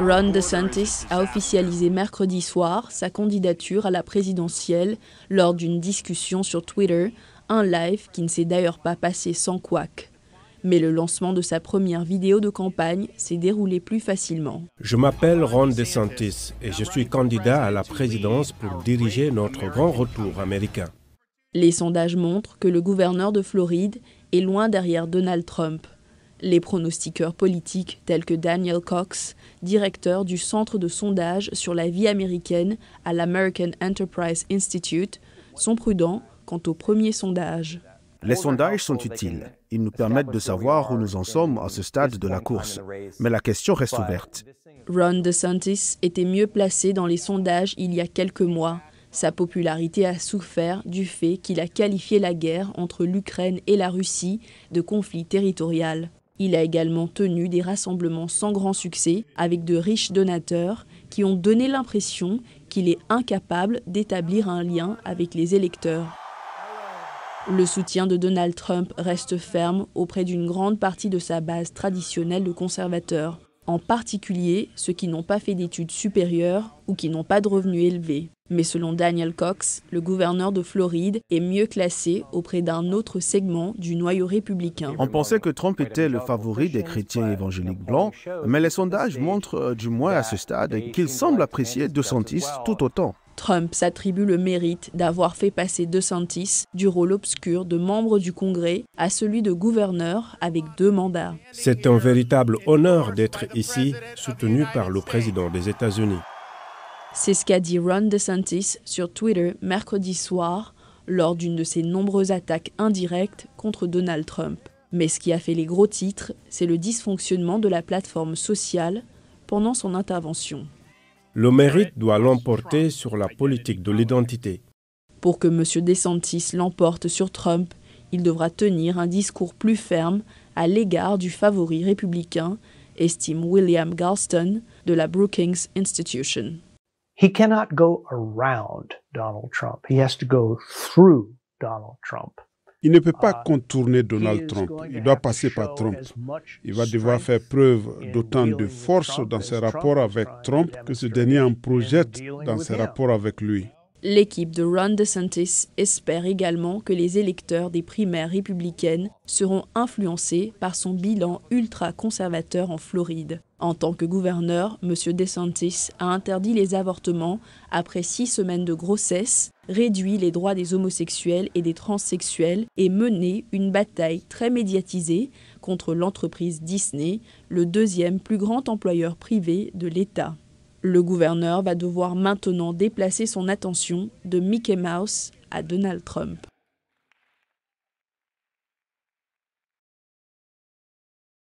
Ron DeSantis a officialisé mercredi soir sa candidature à la présidentielle lors d'une discussion sur Twitter, un live qui ne s'est d'ailleurs pas passé sans couac. Mais le lancement de sa première vidéo de campagne s'est déroulé plus facilement. Je m'appelle Ron DeSantis et je suis candidat à la présidence pour diriger notre grand retour américain. Les sondages montrent que le gouverneur de Floride est loin derrière Donald Trump. Les pronostiqueurs politiques tels que Daniel Cox, directeur du Centre de sondage sur la vie américaine à l'American Enterprise Institute, sont prudents quant au premier sondage. Les sondages sont utiles. Ils nous permettent de savoir où nous en sommes à ce stade de la course. Mais la question reste ouverte. Ron DeSantis était mieux placé dans les sondages il y a quelques mois. Sa popularité a souffert du fait qu'il a qualifié la guerre entre l'Ukraine et la Russie de conflit territorial. Il a également tenu des rassemblements sans grand succès avec de riches donateurs qui ont donné l'impression qu'il est incapable d'établir un lien avec les électeurs. Le soutien de Donald Trump reste ferme auprès d'une grande partie de sa base traditionnelle de conservateurs, en particulier ceux qui n'ont pas fait d'études supérieures ou qui n'ont pas de revenus élevés. Mais selon Daniel Cox, le gouverneur de Floride est mieux classé auprès d'un autre segment du noyau républicain. On pensait que Trump était le favori des chrétiens évangéliques blancs, mais les sondages montrent, euh, du moins à ce stade, qu'il semble apprécier DeSantis tout autant. Trump s'attribue le mérite d'avoir fait passer DeSantis du rôle obscur de membre du Congrès à celui de gouverneur avec deux mandats. C'est un véritable honneur d'être ici, soutenu par le président des États-Unis. C'est ce qu'a dit Ron DeSantis sur Twitter mercredi soir lors d'une de ses nombreuses attaques indirectes contre Donald Trump. Mais ce qui a fait les gros titres, c'est le dysfonctionnement de la plateforme sociale pendant son intervention. Le mérite doit l'emporter sur la politique de l'identité. Pour que M. DeSantis l'emporte sur Trump, il devra tenir un discours plus ferme à l'égard du favori républicain, estime William Galston de la Brookings Institution cannot go Il ne peut pas uh, contourner Donald Trump. Il doit passer par Trump. Il va devoir faire preuve d'autant de force dans ses rapports avec Trump que ce dernier en projette dans ses rapports avec lui. L'équipe de Ron DeSantis espère également que les électeurs des primaires républicaines seront influencés par son bilan ultra-conservateur en Floride. En tant que gouverneur, M. DeSantis a interdit les avortements après six semaines de grossesse, réduit les droits des homosexuels et des transsexuels et mené une bataille très médiatisée contre l'entreprise Disney, le deuxième plus grand employeur privé de l'État. Le gouverneur va devoir maintenant déplacer son attention de Mickey Mouse à Donald Trump.